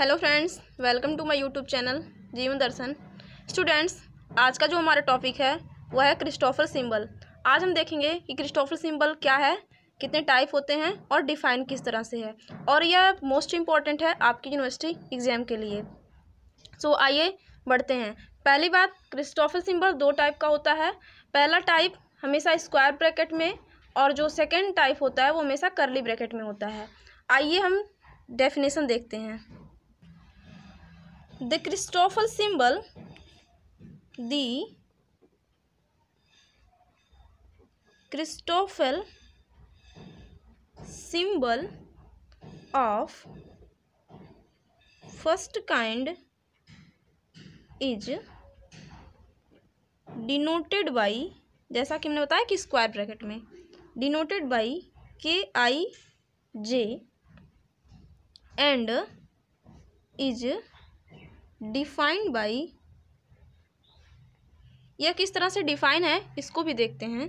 hello friends welcome to my YouTube channel Jeevan Darshan students आज का जो हमारा टॉपिक है वह है क्रिस्टोफर सिंबल आज हम देखेंगे कि क्रिस्टोफर सिंबल क्या है कितने टाइप होते हैं और डिफाइन किस तरह से है और यह मोस्ट इम्पॉर्टेंट है आपकी यूनिवर्सिटी एग्ज़ाम के लिए सो so, आइए बढ़ते हैं पहली बात क्रिस्टोफर सिंबल दो टाइप का होता है पहला टाइप हमेशा स्क्वायर ब्रैकेट में और जो सेकेंड टाइप होता है वो हमेशा करली ब्रैकेट में होता है आइए हम डेफिनेशन देखते हैं the Christoffel symbol the Christoffel symbol of first kind is denoted by जैसा कि हमने बताया कि स्क्वायर ब्रैकेट में denoted by K I J and is defined by यह किस तरह से डिफाइन है इसको भी देखते हैं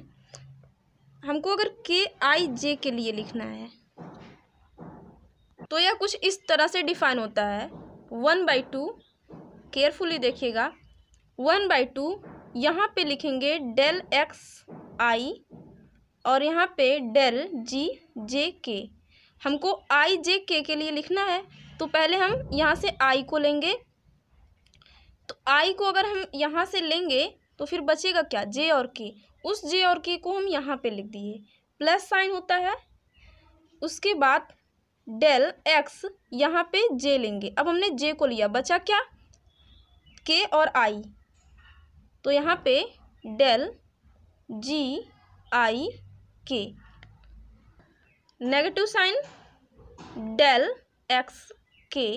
हमको अगर के आई जे के लिए लिखना है तो यह कुछ इस तरह से डिफाइन होता है वन बाई टू केयरफुली देखिएगा वन बाई टू यहाँ पे लिखेंगे डेल एक्स आई और यहाँ पे डेल जी जे के हमको आई जे के के लिए लिखना है तो पहले हम यहाँ से आई को लेंगे तो आई को अगर हम यहाँ से लेंगे तो फिर बचेगा क्या जे और के उस जे और के को हम यहाँ पे लिख दिए प्लस साइन होता है उसके बाद डेल एक्स यहाँ पे जे लेंगे अब हमने जे को लिया बचा क्या के और आई तो यहाँ पे डेल जी आई के नेगेटिव साइन डेल एक्स के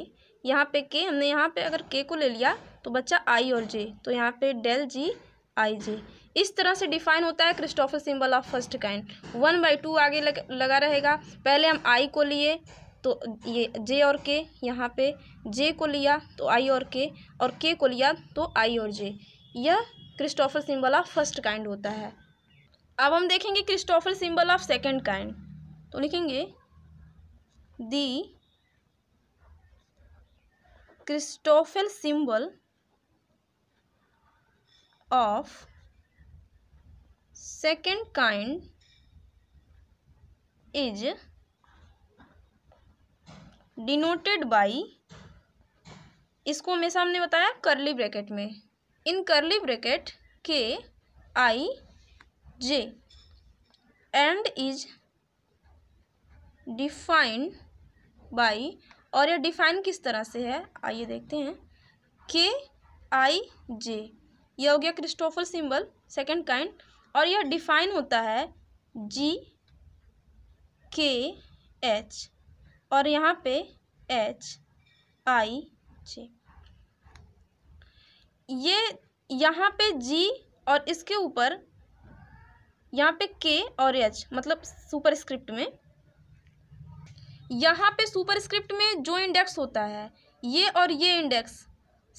यहाँ पे के हमने यहाँ पे अगर के को ले लिया तो बच्चा आई और जे तो यहाँ पे डेल जी आई जे इस तरह से डिफाइन होता है Christoffel symbol of first kind one by two आगे लग, लगा रहेगा पहले हम आई को लिए तो ये जे और के यहाँ पे जे को लिया तो आई और के और के को लिया तो आई और जे यह Christoffel symbol of first kind होता है अब हम देखेंगे Christoffel symbol of second kind तो लिखेंगे the Christoffel symbol of second kind is denoted by इसको मैं सामने बताया करली ब्रैकेट में इन करली ब्रैकेट के I J and is defined by और ये डिफाइन किस तरह से है आइए देखते हैं के आई जे यह हो गया क्रिस्टोफल सिंबल सेकंड काइंड और यह डिफाइन होता है जी के एच और यहाँ पे एच आई जे ये यहाँ पे जी और इसके ऊपर यहाँ पे के और एच मतलब सुपर स्क्रिप्ट में यहाँ पे सुपरस्क्रिप्ट में जो इंडेक्स होता है ये और ये इंडेक्स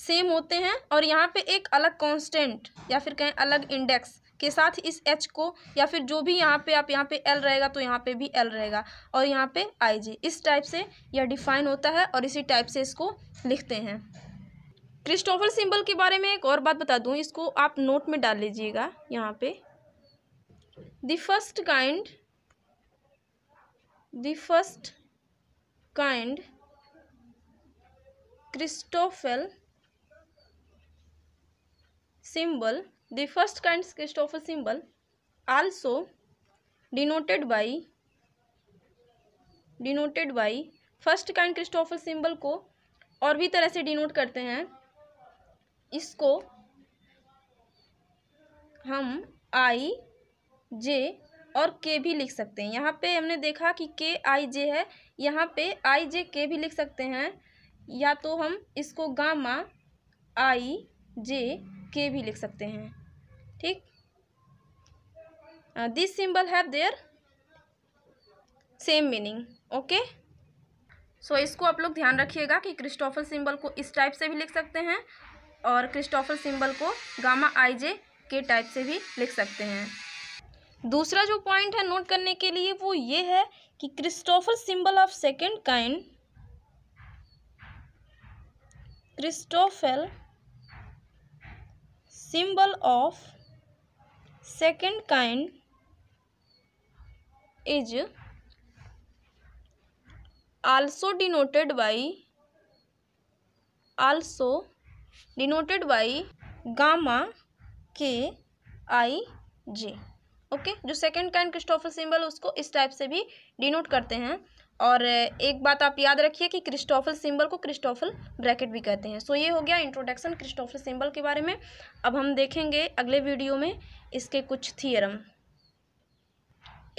सेम होते हैं और यहाँ पे एक अलग कांस्टेंट या फिर कहें अलग इंडेक्स के साथ इस एच को या फिर जो भी यहाँ पे आप यहाँ पे एल रहेगा तो यहाँ पे भी एल रहेगा और यहाँ पे आई जी इस टाइप से यह डिफाइन होता है और इसी टाइप से इसको लिखते हैं क्रिस्टोफर सिंबल के बारे में एक और बात बता दूँ इसको आप नोट में डाल लीजिएगा यहाँ पे the first kind the first kind Christoffel symbol the first kind Christoffel symbol also denoted by denoted by first kind Christoffel symbol को और भी तरह से डिनोट करते हैं इसको हम आई जे और के भी लिख सकते हैं यहाँ पे हमने देखा कि के आई जे है यहाँ पे आई जे के भी लिख सकते हैं या तो हम इसको गामा आई जे के भी लिख सकते हैं ठीक this symbol have their same meaning okay so इसको आप लोग ध्यान रखिएगा कि क्रिस्टोफल सिंबल को इस टाइप से भी लिख सकते हैं और क्रिस्टोफल सिंबल को गामा आई जे के टाइप से भी लिख सकते हैं दूसरा जो पॉइंट है नोट करने के लिए वो ये है कि Christoffel symbol of second kind Christoffel symbol of second kind is also denoted by also denoted by gamma K I J okay जो सेकेंड काइंड क्रिस्टोफर सिंबल उसको इस टाइप से भी डिनोट करते हैं और एक बात आप याद रखिए कि क्रिस्टोफल सिंबल को क्रिस्टोफल ब्रैकेट भी कहते हैं सो so ये हो गया इंट्रोडक्शन क्रिस्टोफल सिंबल के बारे में अब हम देखेंगे अगले वीडियो में इसके कुछ थियरम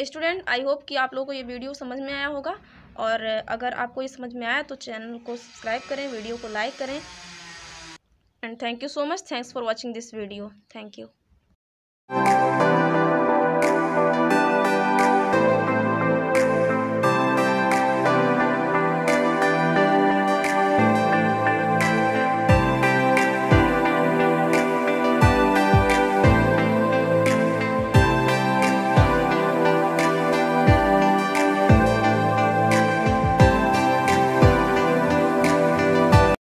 स्टूडेंट आई होप कि आप लोगों को ये वीडियो समझ में आया होगा और अगर आपको ये समझ में आया तो चैनल को सब्सक्राइब करें वीडियो को लाइक करें and thank you so much thanks for watching this video thank you